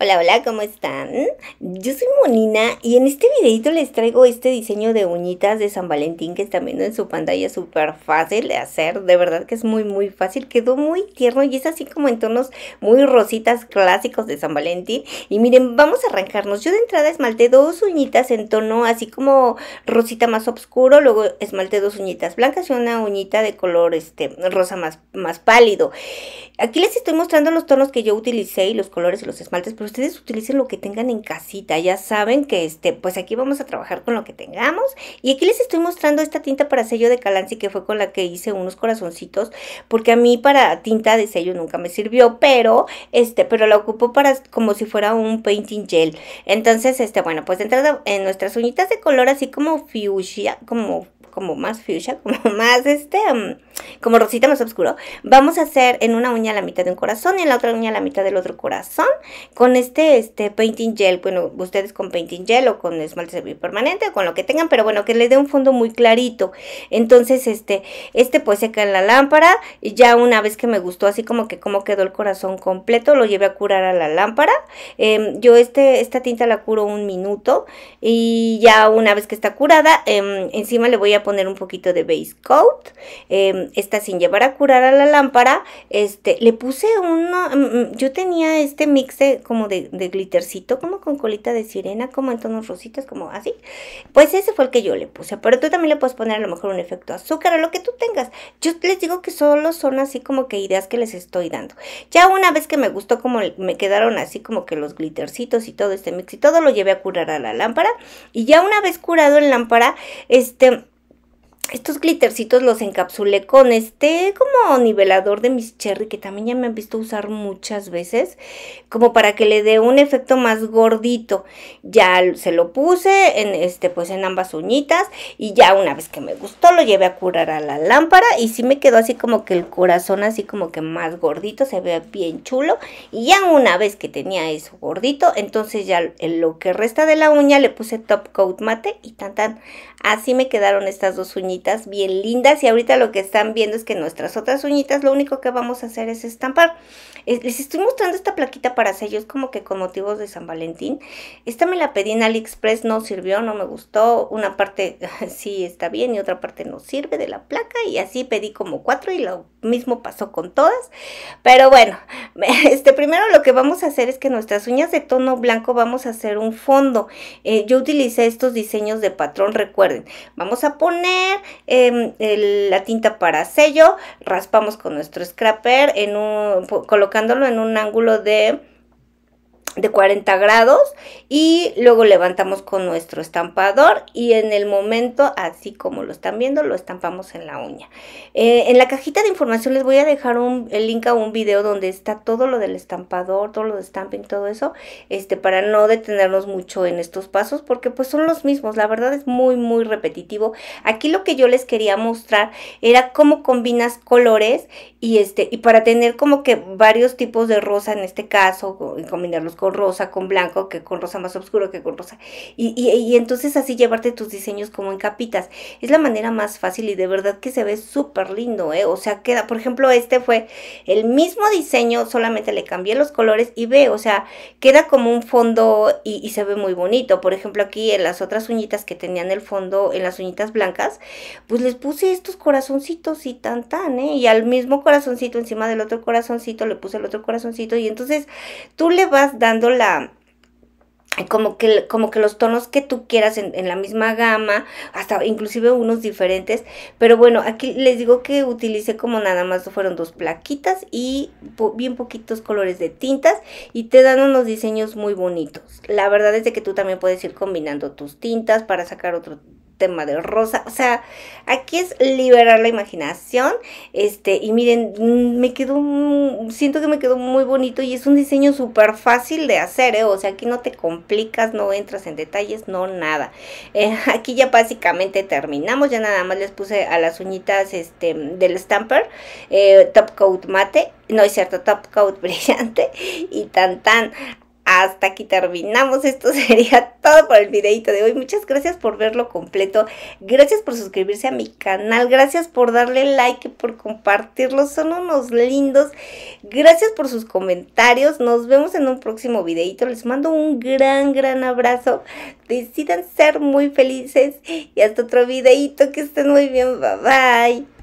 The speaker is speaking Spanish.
Hola, hola, ¿cómo están? Yo soy Monina y en este videito les traigo este diseño de uñitas de San Valentín que están viendo en su pantalla súper fácil de hacer, de verdad que es muy muy fácil, quedó muy tierno y es así como en tonos muy rositas clásicos de San Valentín y miren, vamos a arrancarnos, yo de entrada esmalté dos uñitas en tono así como rosita más oscuro, luego esmalté dos uñitas blancas y una uñita de color este rosa más, más pálido. Aquí les estoy mostrando los tonos que yo utilicé y los colores y los esmaltes, pero ustedes utilicen lo que tengan en casita. Ya saben que este, pues aquí vamos a trabajar con lo que tengamos. Y aquí les estoy mostrando esta tinta para sello de Calanci que fue con la que hice unos corazoncitos. Porque a mí para tinta de sello nunca me sirvió, pero este, pero la ocupo para como si fuera un painting gel. Entonces, este, bueno, pues de en nuestras uñitas de color así como fuchsia, como como más fuchsia, como más este, mm, como rosita más oscuro, vamos a hacer en una uña la mitad de un corazón y en la otra uña la mitad del otro corazón con este, este painting gel. Bueno, ustedes con painting gel o con esmalte permanente o con lo que tengan, pero bueno, que le dé un fondo muy clarito. Entonces, este, este pues seca en la lámpara y ya una vez que me gustó así como que como quedó el corazón completo, lo llevé a curar a la lámpara. Em, yo este, esta tinta la curo un minuto y ya una vez que está curada, em, encima le voy a poner un poquito de base coat. Eh, esta sin llevar a curar a la lámpara. Este, le puse uno, mm, mm, yo tenía este mix de, como de, glittercito, como con colita de sirena, como en tonos rositos. como así. Pues ese fue el que yo le puse, pero tú también le puedes poner a lo mejor un efecto azúcar o lo que tú tengas. Yo les digo que solo son así como que ideas que les estoy dando. Ya una vez que me gustó como me quedaron así como que los glittercitos y todo este mix y todo, lo llevé a curar a la lámpara. Y ya una vez curado en lámpara, este estos glittercitos los encapsulé con este como nivelador de mis cherry que también ya me han visto usar muchas veces como para que le dé un efecto más gordito ya se lo puse en este pues en ambas uñitas y ya una vez que me gustó lo llevé a curar a la lámpara y sí me quedó así como que el corazón así como que más gordito se ve bien chulo y ya una vez que tenía eso gordito entonces ya en lo que resta de la uña le puse top coat mate y tan tan así me quedaron estas dos uñitas bien lindas y ahorita lo que están viendo es que nuestras otras uñitas lo único que vamos a hacer es estampar. Les estoy mostrando esta plaquita para sellos como que con motivos de San Valentín. Esta me la pedí en AliExpress, no sirvió, no me gustó. Una parte sí está bien y otra parte no sirve de la placa y así pedí como cuatro y lo mismo pasó con todas. Pero bueno, este primero lo que vamos a hacer es que nuestras uñas de tono blanco vamos a hacer un fondo. Eh, yo utilicé estos diseños de patrón, recuerden. Vamos a poner Em, la tinta para sello, raspamos con nuestro scrapper en colocándolo en un ángulo de de 40 grados y luego levantamos con nuestro estampador y en el momento así como lo están viendo lo estampamos en la uña eh, en la cajita de información les voy a dejar un, el link a un video donde está todo lo del estampador todo lo de stamping todo eso este para no detenernos mucho en estos pasos porque pues son los mismos la verdad es muy muy repetitivo aquí lo que yo les quería mostrar era cómo combinas colores y este y para tener como que varios tipos de rosa en este caso y combinarlos con rosa, con blanco, que con rosa más oscuro, que con rosa. Y, entonces así llevarte tus diseños como en capitas. Es la manera más fácil y de verdad que se ve súper lindo, ¿eh? O sea, queda, por ejemplo, este fue el mismo diseño, solamente le cambié los colores y ve, o sea, queda como un fondo y, se ve muy bonito. Por ejemplo, aquí en las otras uñitas que tenían el fondo, en las uñitas blancas, pues les puse estos corazoncitos y tan tan, ¿eh? Y al mismo corazoncito encima del otro corazoncito le puse el otro corazoncito y entonces tú le vas dando dando la, como que, como que los tonos que tú quieras en, la misma gama, hasta inclusive unos diferentes. Pero bueno, aquí les digo que utilicé como nada más fueron dos plaquitas y bien poquitos colores de tintas y te dan unos diseños muy bonitos. La verdad es de que tú también puedes ir combinando tus tintas para sacar otro tema de rosa. O sea, aquí es liberar la imaginación. Este, y miren, mm, me quedó, siento que me quedó muy bonito y es un diseño súper fácil de hacer, ¿eh? O sea, aquí no te complicas, no entras en detalles, no nada. Eh, aquí ya básicamente terminamos, ya nada más les puse a las uñitas este, del stamper, eh, top coat mate, no es cierto, top coat brillante y tan tan hasta aquí terminamos. Esto sería todo por el videito de hoy. Muchas gracias por verlo completo. Gracias por suscribirse a mi canal. Gracias por darle like, por compartirlo. Son unos lindos. Gracias por sus comentarios. Nos vemos en un próximo videito. Les mando un gran, gran abrazo. Decidan ser muy felices. Y hasta otro videito. Que estén muy bien. Bye, bye.